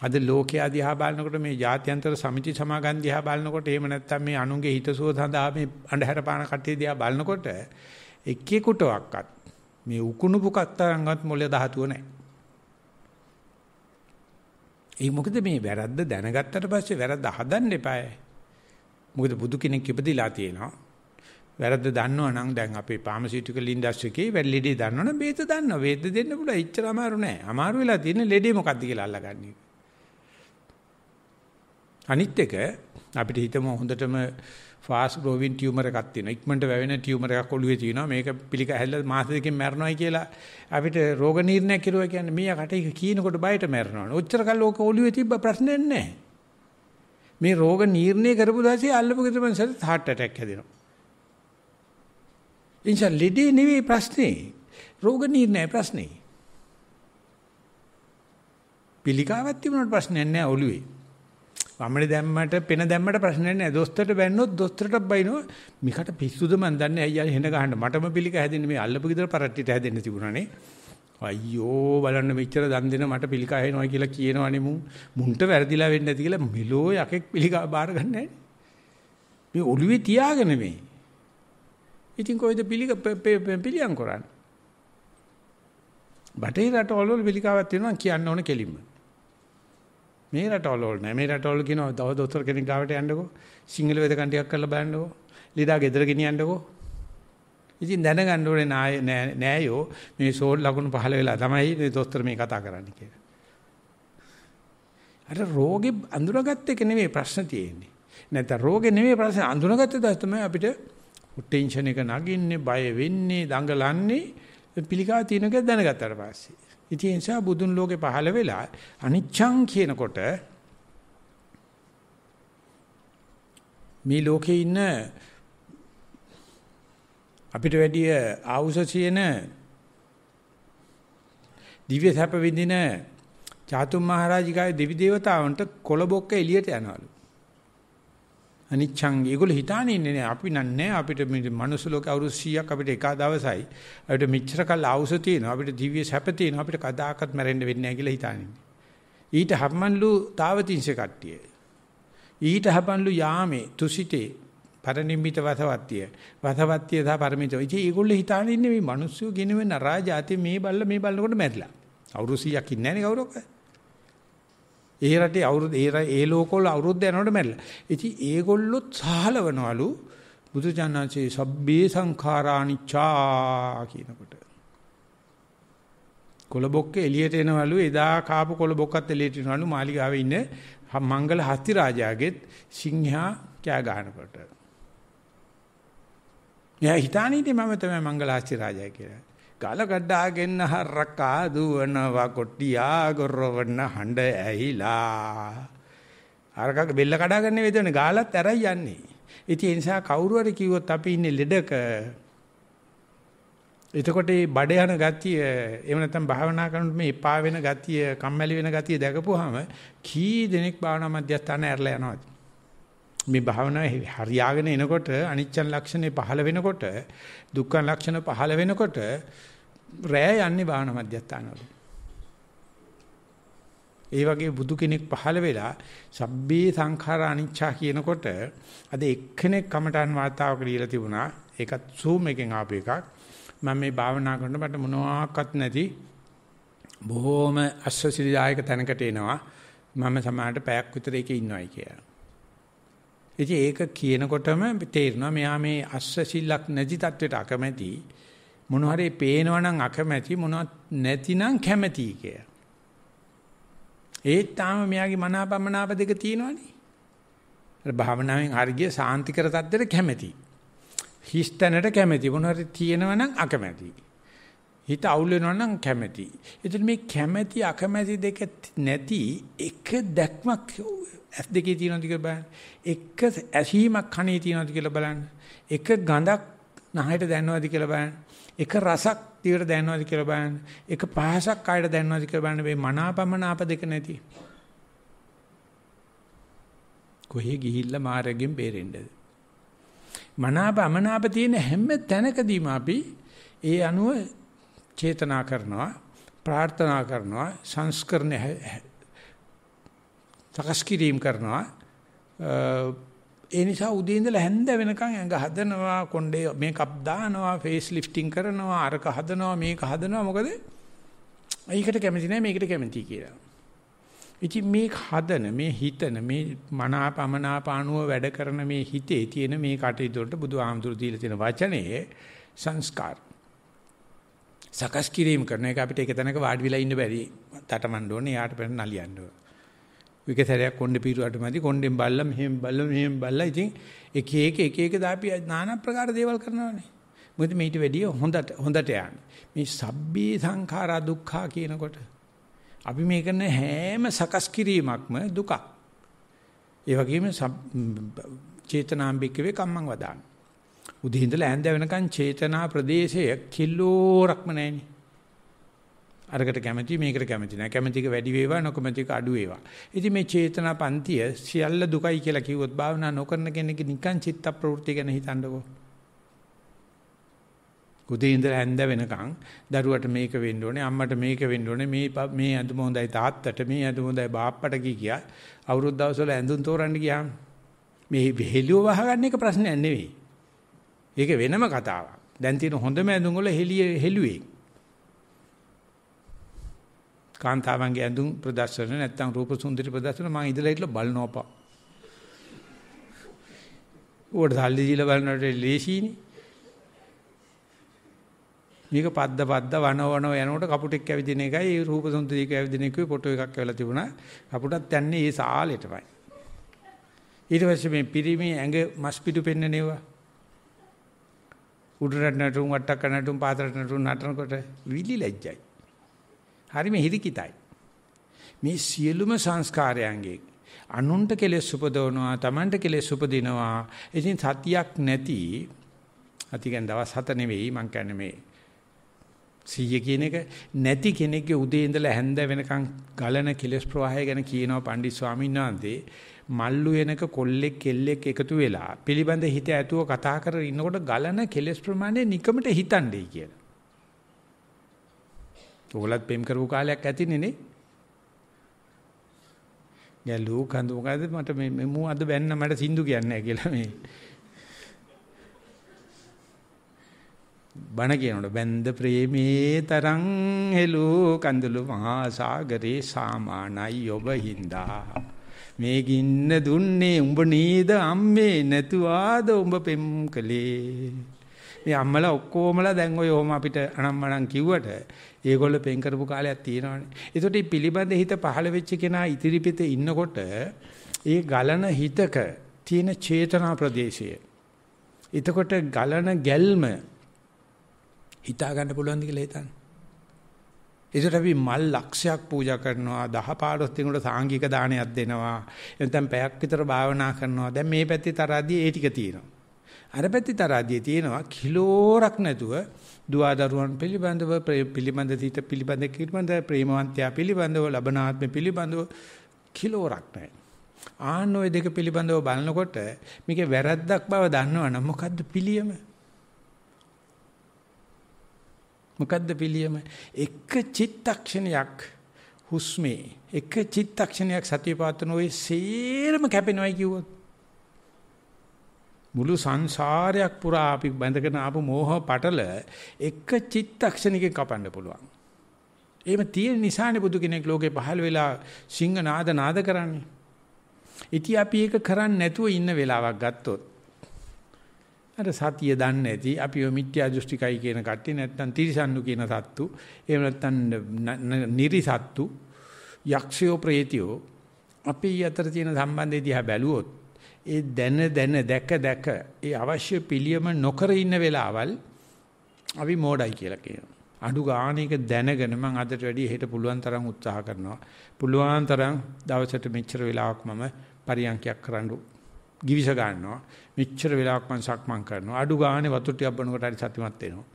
අද ලෝකයා දිහා බලනකොට මේ ජාත්‍යන්තර සමිති සමාගම් දිහා බලනකොට එහෙම නැත්නම් මේ අනුන්ගේ හිතසුව සඳහා මේ අඳුර පාන කට්ටිය දිහා බලනකොට එකේ කුටවක්වත් මේ උකුණු පුකක් තරම්වත් මොළ ධාතුව නැහැ. ඒ මොකද මේ වැරද්ද දැනගත්තට පස්සේ වැරද්ද හදන්න එපාය. මොකද බුදු කෙනෙක් ඉපදිලා තියෙනවා. වැරද්ද දන්නවා නම් දැන් අපේ ෆාමසිටිකල් ඉන්ඩස්ට්‍රි එකේ වැල්ලෙඩේ දන්නවනම් බේත දන්නවා. වේද දෙන්න පුළුවන්. ඉච්චර අමාරු නෑ. අමාරු වෙලා තියෙන්නේ ලෙඩේ මොකද්ද කියලා අල්ලගන්නේ. අනිත් එක අපිට හිතමු හොඳටම fast growing tumor එකක් තියෙනවා. ඉක්මනට වැවෙන tumor එකක් ඔළුවේ තියෙනවා. මේක පිළික ඇහැල්ලා මාස දෙකකින් මැරෙනවායි කියලා අපිට රෝග නිర్ణය කෙරුවා කියන්නේ මේ යට කියනකොට බයට මැරෙනවා. ඔච්චර කල් ඕක ඔළුවේ තිබ්බ ප්‍රශ්නයක් නැහැ. මේ රෝග නිర్ణය කරපු දවසේ අල්ලපු ගෙදර මනසට heart attack හැදෙනවා. ඉන්ෂා ලෙඩේ නෙවෙයි ප්‍රශ්නේ. රෝග නිర్ణය ප්‍රශ්නේ. පිළිකාවක් තිබුණාට ප්‍රශ්නයක් නැහැ ඔළුවේ. වමනේ දැම්මට පෙන දැම්මට ප්‍රශ්නයක් නෑ. දොස්තරට බැන්නොත් දොස්තරට බයිනෝ. මිකට පිස්සුද මන් දන්නේ ඇයි අය හෙන ගහන්න. මටම පිළික හැදෙන්නේ මේ අල්ලපු ගෙදර පරට්ටිට හැදෙන්න තිබුණානේ. අයියෝ බලන්න මෙච්චර දන් දෙන මට පිළිකා එනවා කියලා කියනවනේ මුන්. මුන්ට වැරදිලා වෙන්නේ නැති කියලා මෙලෝ යකෙක් පිළිකා බාර ගන්නෑ. මේ ඔළුවේ තියාගෙන මේ. ඉතින් කොයිද පිළික පිළියම් කරන්නේ? බටේ රටවල පිළිකාවක් තියෙනවා කියන්න ඕන කෙලින්ම. මේ රටවල වල නෑ. මේ රටවල කියනවා තව දොස්තර කෙනෙක් ගාවට යන්නකෝ. සිංහල වේදකම් ටිකක් කරලා බලන්නකෝ. ලීඩා ගෙදර ගෙනියන්නකෝ. ඉතින් දැනගන්න ඕනේ නෑ නෑයෝ මේ සෝල් ලකුණු පහල වෙලා තමයි මේ දොස්තර මේ කතා කරන්නේ කියලා. අර රෝගේ අඳුරගත්ත එක නෙමෙයි ප්‍රශ්න තියෙන්නේ. නැත්නම් රෝගේ නෙමෙයි ප්‍රශ්න අඳුනගත්ත දවස් තමයි අපිට ටෙන්ෂන් එක නගින්නේ, බය වෙන්නේ, දඟලන්නේ පිළිකාව තියෙනක දැනගත්තාට පස්සේ. ඉතින් ඒ නිසා බුදුන් ලෝකේ පහළ වෙලා අනිච්ඡං කියනකොට මේ ලෝකේ ඉන්න අපිට වැඩි ආවුස කියන දිව්‍ය සැප විඳින චාතුම් මහරජිකාවේ දෙවි දේවතාවන්ට කොළබොක්ක එළියට යනවලු. අනිච්ඡංගේ ඒගොල්ලෝ හිතානේ ඉන්නේ නෑ අපි නන්නේ අපිට මේ මනුස්ස ලෝකේ අවුරුදු 100ක් අපිට එක දවසයි අපිට මෙච්චර කල් ආවුස තියෙනවා අපිට දිව්‍ය සැප තියෙනවා අපිට කදාකත් මැරෙන්න වෙන්නේ නෑ කියලා හිතානින්නේ ඊට හම්මන්ලු තාවතිංශ කට්ටිය ඊට හම්මන්ලු යාමේ තුසිතේ පරිනිම්මිත වසවත්තිය වසවත්තිය සහ පරිමිතෝ ඉතින් ඒගොල්ලෝ හිතානේ ඉන්නේ මේ මිනිස්සු ගිනවෙන රාජාති මේ බල්ල මේ බල්ලකට මැරිලා අවුරුදු 100ක් ඉන්නේ නෑනේ කවුරක්වත් ඒ රටේ අවුරුදු ඒ ඒ ලෝකවල අවුරුද්ද යනකොට මැරිලා. ඉතින් ඒගොල්ලොත් සහලවනවලු බුදුජානන්සේ සබ්බේ සංඛාරානිච්චා කියනකොට. කොළබොක්ක එළියට එනවලු එදා කාපු කොළබොක්කත් එළියට එනවලු මාලිගාවේ ඉන්න මංගල හස්ති රාජාගෙත් සිංහා කෑ ගහනකොට. එයා හිතානේ මම තමයි මංගල හස්ති රාජා කියලා. ගලගඩාගෙන හරකා දුවනවා කොට්ටියා ගොරවන්න හඬ ඇහිලා අරකක බෙල්ල කඩාගන්නේ වේදනේ ගාලත් ඇරයි යන්නේ ඉතින් ඒ නිසා කවුරු හරි කිව්වොත් අපි ඉන්නේ ලෙඩක එතකොට මේ බඩ යන ගතිය එහෙම නැත්නම් භාවනා කරනකොට මේ එපා වෙන ගතිය කම්මැලි වෙන ගතිය දැකපුවාම කී දෙනෙක් භාවනා මධ්‍යස්ථාන ඇරලා යනවාද මේ භාවනාව හරියාගෙන එනකොට අනිච්චන් ලක්ෂණේ පහළ වෙනකොට දුක්ඛන් ලක්ෂණ පහළ වෙනකොට රෑ යන්නේ භාවනා මධ්‍යස්ථානවල. ඒ වගේ බුදු කෙනෙක් පහළ වෙලා සබ්බේ සංඛාර අනිච්චා කියනකොට අද එක්කෙනෙක් කමටන් වාතාවක ලියලා තිබුණා. ඒකත් zoom එකෙන් ආපු එකක්. මම මේ භාවනා කරනකොට මට මොනවාක්වත් නැති බොහොම අස්වසිරි දායක තැනකට එනවා. මම සමාහට පැයක් විතර එකේ ඉන්නවයි කියලා. ඉතින් ඒක කියනකොටම තේරෙනවා මෙයා මේ අස්ස සිල්ලක් නැති தത്വෙට අකමැති මොන හරි පේනවනම් අකමැති මොනවත් නැතිනම් කැමැති කිය. ඒත් තාම මෙයාගේ මනාපමනාප දෙක තියෙනවනේ. අර භාවනාවෙන් හරිය සාන්තිකර தത്വෙට කැමැති. හිස්තැනට කැමැති මොන හරි තියෙනවනම් අකමැති. හිත අවුල් වෙනවා නම් කැමැති. එතන මේ කැමැති අකමැති දෙක නැති එක දැක්මක් ඇස් දෙකේ තියෙනවද කියලා බලන්න. එක ඇසීමක් කනේ තියෙනවද කියලා බලන්න. එක ගඳක් නහයට දැනනවද කියලා බලන්න. එක රසක් දිවට දැනනවද කියලා බලන්න. එක පහසක් කායට දැනනවද කියලා බලන්න මේ මනාපමනාප දෙක නැති. කොහේ ගිහිල්ලා මාර්ගයෙන් බේරෙන්නද? මනාප අමනාප තියෙන හැම තැනකදීම අපි ඒ අනුව චේතනා කරනවා ප්‍රාර්ථනා කරනවා සංස්කරණ සකස් කිරීම කරනවා ඒ නිසා උදේ ඉඳලා හැන්ද වෙනකන් ඇඟ හදනවා කොණ්ඩේ මේකප් දානවා ෆේස් ලිෆ්ටිං කරනවා අරක හදනවා මේක හදනවා මොකද ඒකට කැමති නැහැ මේකට කැමති කියලා. ඉතින් මේ හදන මේ හිතන මේ මනාපමනාපානුව වැඩ කරන මේ හිතේ තියෙන මේ කටයුතු වලට බුදුහාමුදුරු දීලා තියෙන වචනේ සංස්කාර. සකස් කිරීම කරන එක අපිට එක තැනක වාඩි වෙලා ඉන්න බැරි. තටමඬ ඕනේ, යාට පෙර නලියන්න ඕනේ. විකතරයක් කොණ්ඩේ පීරුවට මැදි කොණ්ඩෙන් බල්ලා මෙහෙම බල්ලා මෙහෙම බල්ලා ඉතින් එක එක එක එක දාපි নানা ප්‍රකාර දේවල් කරනවානේ. මොකද මේිට වැඩිය හොඳට හොඳට යන්නේ. මේ සබ්බේ සංඛාරා දුක්ඛා කියනකොට අපි මේ කරන හැම සකස් කිරීමක්ම දුකක්. ඒ වගේම චේතනාම්බිකවේ කම්මං වදාන. උදේ ඉඳලා ඈඳ වෙනකන් චේතනා ප්‍රදේශය කිලෝරක්ම නැහෙනි. අරකට කැමති මේකට කැමති නැහැ. කැමැතික වැඩි වේවා නොකමැතික අඩු වේවා. ඉතින් මේ චේතනා පන්තිය සියල්ල දුකයි කියලා කිව්වොත් භාවනා නොකරන කෙනෙක් නිකන් චිත්ත ප්‍රවෘත්ති ගැන හිතන්නකෝ. උදේ ඉඳලා හැන්ද වෙනකන් දරුවට මේක වෙන්න ඕනේ අම්මට මේක වෙන්න ඕනේ මේ මේ ඇඳුම හොඳයි තාත්තට මේ ඇඳුම හොඳයි බාප්පට කි කියා අවුරුද්ද දවස්වල ඇඳුම් තෝරන්න ගියාම මේ හෙළුව වහගන්න එක ප්‍රශ්නයක් නෙවෙයි ඒක වෙනම කතාවක්. දැන් තියෙන හොඳම ඇඳුම් වල හෙලිය හෙළුවේ. කාන්තාවන්ගේ ඇඳුම් ප්‍රදර්ශන නැත්තම් රූප සුන්දරි ප්‍රදර්ශන මම ඉඳලා ඉట్లా බලනෝපා. උඩදාලි දීලා බලනකොට ලේසියිනේ. මේක පද්ද පද්ද වනවනව යනකොට කපුටෙක් ඇවිදින එකයි රූප සුන්දරීක ඇවිදින එකේ ෆොටෝ එකක් ඇවිල්ලා තිබුණා. කපුටත් යන්නේ ඒ සාලෙටමයි. ඊට පස්සේ මේ පිරිමි ඇඟ මස් පිටු පෙන්නනේවා. උඩරට නටුම් වට්ටක් නටුම් පාතරට නටුම් නටනකොට විලි ලැජ්ජයි. හරිම හිරිකිතයි. මේ සියලුම සංස්කාරයන්ගේ අනුන්ට කෙලෙස් උපදවනවා තමන්ට කෙලෙස් උපදිනවා. ඉතින් සතියක් නැති අතිගෙන් දවස් හත නෙවෙයි මං කියන්නේ මේ සීය කියන එක නැති කෙනෙක්ගේ උදේ ඉඳලා හැන්ද වෙනකන් ගලන කෙලස් ප්‍රවාහය ගැන කියනවා පණ්ඩිත් ස්වාමීන් වහන්සේ මල්ලු වෙනක කොල්ලෙක් කෙල්ලෙක් එකතු වෙලා පිළිබඳ හිත ඇතුව කතා කරගෙන ඉන්නකොට ගලන කෙලස් ප්‍රමාණය නිකමට හිතන්නේ කියලා. ඔයගලත් පෙම් කරපු කාලයක් ඇතිනේ නේ. ගැලූ කඳු මොකද මට මේ මූ අද බැන්න මට සින්දු කියන්නේ කියලා මේ බණ කියනකොට බැන්ද ප්‍රේමේ තරං හෙළු කඳුළු මහා සාගරේ සාමානයි ඔබ හින්දා මේ ගින්න දුන්නේ උඹ නේද අම්මේ නැතුවාද උඹ පෙම් කලේ මේ අම්මලා ඔක්කොමලා දැන් ඔය ඔහොම අපිට අනම්මනම් කිව්වට ඒගොල්ලෝ පෙන් කරපු කාලයක් තියෙනවානේ ඒකට මේ පිළිබඳ හිත පහළ වෙච්ච කෙනා ඉතිරි පිටේ ඉන්නකොට ඒ ගලන හිතක තියෙන චේතනා ප්‍රදේශය එතකොට ගලන ගැල්ම හිතා ගන්න පුළුවන්ද කියලා හිතන්න. ඒකට අපි මල් ලක්ෂයක් පූජා කරනවා, දහ 15 දිනකට සාංගික දානයක් දෙනවා. එතෙන් පැයක් විතර භාවනා කරනවා. දැන් මේ පැත්තේ තරහදී ඒ ටික තියෙනවා. අර පැත්තේ තරහදී තියෙනවා කිලෝරක් නැතුව දුවා දරුවන් පිළිබඳව පිළිබඳ තිත පිළිබඳ කිරිබඳ ප්‍රේමවන්තයා පිළිබඳව ලබනාත්ම පිළිබඳව කිලෝරක් නැහැ. ආනෝය දෙක පිළිබඳව බලනකොට මේකේ වැරද්දක් බව දන්නවනම් මොකද්ද පිළියම? මොකද්ද පිළියම? එක චිත්තක්ෂණයක් හුස්මේ එක චිත්තක්ෂණයක් සතිය පාතන ඔය සේරම කැපෙනවයි කිව්වොත් මුළු සංසාරයක් පුරා අපි බැඳගෙන ආපු මෝහ පටල එක චිත්තක්ෂණිකේ කපන්න පුළුවන්. එහෙම තියෙන නිසානේ බුදු කෙනෙක් ලෝකේ පහළ වෙලා සිංහ නාද නාද කරන්නේ. ඉතින් අපි ඒක කරන්නේ නැතුව ඉන්න වෙලාවක් ගත්තොත් අර සතිය දන්නේ නැති අපි ඔය මිත්‍යා දෘෂ්ටිකයි කියන කට්ටිය නැත්නම් තිරිසන්නු කියන සත්තු එහෙම නැත්නම් නිරිසත්තු යක්ෂයෝ ප්‍රේතියෝ අපි අතර තියෙන සම්බන්ධය දිහා බැලුවොත් ඒ දැන දැන දැක දැක ඒ අවශ්‍ය පිළියම නොකර ඉන්න වෙලාවල් අපි මෝඩයි කියලා කියනවා. අඩු ගානේක දැනගෙන මම අදට වැඩිය හෙට පුළුවන් තරම් උත්සාහ කරනවා. පුළුවන් තරම් දවසට මෙච්චර වෙලාවක් මම පරියන්කයක් කරන්න ගිවිස ගන්නවා. මෙච්චර වෙලාවක් මම සක්මන් කරනවා. අඩු ගානේ වතුර ටිකක් බොනකොට හරි සතිමත් වෙනවා.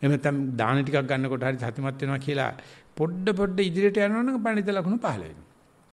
එහෙම නැත්නම් දාන ටිකක් ගන්නකොට හරි සතිමත් වෙනවා කියලා පොඩ පොඩ ඉදිරියට යනවනම් පණිත ලකුණු පහළ වෙනවා.